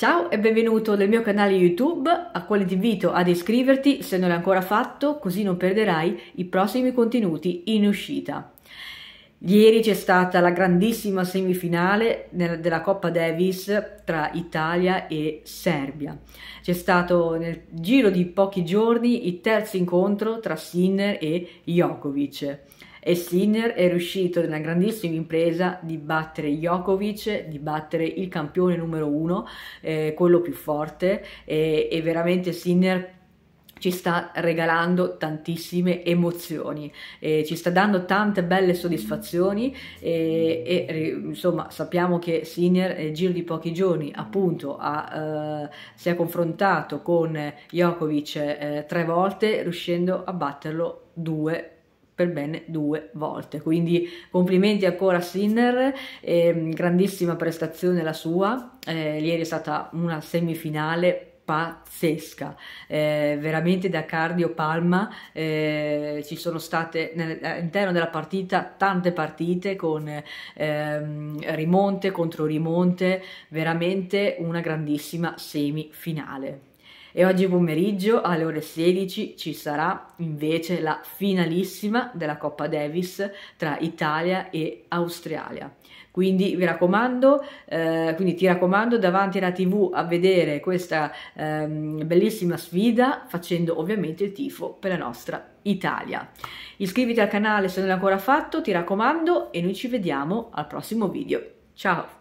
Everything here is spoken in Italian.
Ciao e benvenuto nel mio canale YouTube, a quale ti invito ad iscriverti se non l'hai ancora fatto, così non perderai i prossimi contenuti in uscita. Ieri c'è stata la grandissima semifinale della Coppa Davis tra Italia e Serbia. C'è stato nel giro di pochi giorni il terzo incontro tra Sinner e Jokovic e Sinner è riuscito nella grandissima impresa di battere Djokovic, di battere il campione numero uno, eh, quello più forte e, e veramente Sinner ci sta regalando tantissime emozioni, eh, ci sta dando tante belle soddisfazioni e, e insomma sappiamo che Sinner nel giro di pochi giorni appunto ha, eh, si è confrontato con Jokovic eh, tre volte riuscendo a batterlo due volte per bene due volte. Quindi complimenti a Sinner, ehm, grandissima prestazione la sua, eh, ieri è stata una semifinale pazzesca, eh, veramente da cardio palma, eh, ci sono state all'interno della partita tante partite con ehm, rimonte contro rimonte, veramente una grandissima semifinale e oggi pomeriggio alle ore 16 ci sarà invece la finalissima della Coppa Davis tra Italia e Australia. Quindi vi raccomando, eh, quindi ti raccomando davanti alla tv a vedere questa ehm, bellissima sfida facendo ovviamente il tifo per la nostra Italia. Iscriviti al canale se non l'hai ancora fatto, ti raccomando e noi ci vediamo al prossimo video. Ciao!